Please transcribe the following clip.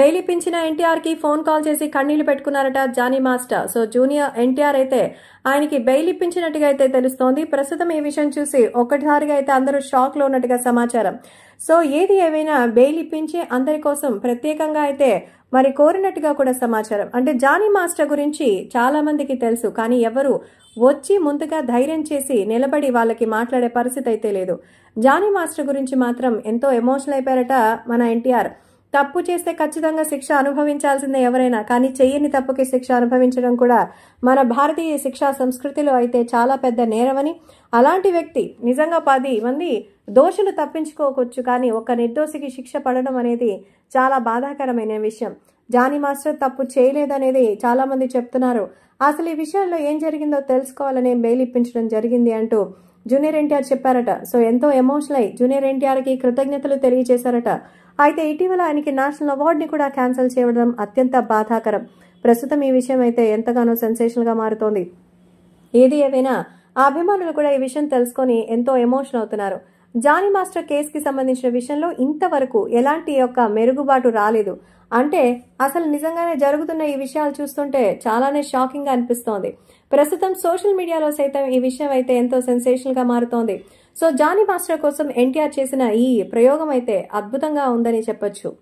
ఎన్టీఆర్ ఎన్టీఆర్కి phone call చేసి కన్నీళ్లు పెట్టుకున్నారట Jani master so junior NTR అయితే ఆయనకి బెయిలిప్పించినట్టుగా అయితే తెలుస్తోంది ప్రస్తుతం ఈ విషయం చూసి ఒక్కటిసారిగా అయితే అందరూ షాక్లో ఉన్నట్టుగా సమాచారం సో ఏది ఏమైనా బెయిల్ ఇప్పించి అందరి కోసం ప్రత్యేకంగా అయితే మరి కోరినట్టుగా కూడా సమాచారం అంటే జానీ మాస్టర్ గురించి చాలా మందికి తెలుసు కానీ ఎవరు వచ్చి ముందుగా ధైర్యం చేసి నిలబడి వాళ్ళకి మాట్లాడే పరిస్థితి అయితే లేదు జానీ మాస్టర్ గురించి మాత్రం ఎంతో ఎమోషనల్ అయిపోయారట మన ఎన్టీఆర్ తప్పు చేస్తే ఖచ్చితంగా శిక్ష అనుభవించాల్సిందే ఎవరైనా కానీ చెయ్యని తప్పుకి శిక్ష అనుభవించడం కూడా మన భారతీయ శిక్షా సంస్కృతిలో అయితే చాలా పెద్ద నేరమని అలాంటి వ్యక్తి నిజంగా పది మంది దోషులు తప్పించుకోవచ్చు కానీ ఒక నిర్దోషికి శిక్ష పడడం అనేది చాలా బాధాకరమైన విషయం జానీ మాస్టర్ తప్పు చేయలేదనేది చాలా మంది చెప్తున్నారు అసలు ఈ విషయంలో ఏం జరిగిందో తెలుసుకోవాలనే బెయిల్ ఇప్పించడం జరిగింది అంటూ జూనియర్ ఎన్టీఆర్ చెప్పారట సో ఎంతో ఎమోషనల్ అయి జూనియర్ కి కృతజ్ఞతలు తెలియజేశారట అయితే ఇటీవల ఆయనకి నేషనల్ అవార్డుని కూడా క్యాన్సిల్ చేయడం అత్యంత బాధాకరం ప్రస్తుతం ఈ విషయం అయితే ఎంతగానో గా మారుతోంది ఏది ఏవైనా ఆ అభిమానులు కూడా ఈ విషయం తెలుసుకొని ఎంతో ఎమోషనల్ అవుతున్నారు జానీ మాస్టర్ కేసుకి సంబంధించిన విషయంలో ఇంతవరకు ఎలాంటి యొక్క మెరుగుబాటు రాలేదు అంటే అసలు నిజంగానే జరుగుతున్న ఈ విషయాలు చూస్తుంటే చాలానే షాకింగ్ గా అనిపిస్తోంది ప్రస్తుతం సోషల్ మీడియాలో సైతం ఈ విషయం అయితే ఎంతో సెన్సేషనల్ గా మారుతోంది సో జానీ మాస్టర్ కోసం ఎన్టీఆర్ చేసిన ఈ ప్రయోగం అయితే అద్భుతంగా ఉందని చెప్పొచ్చు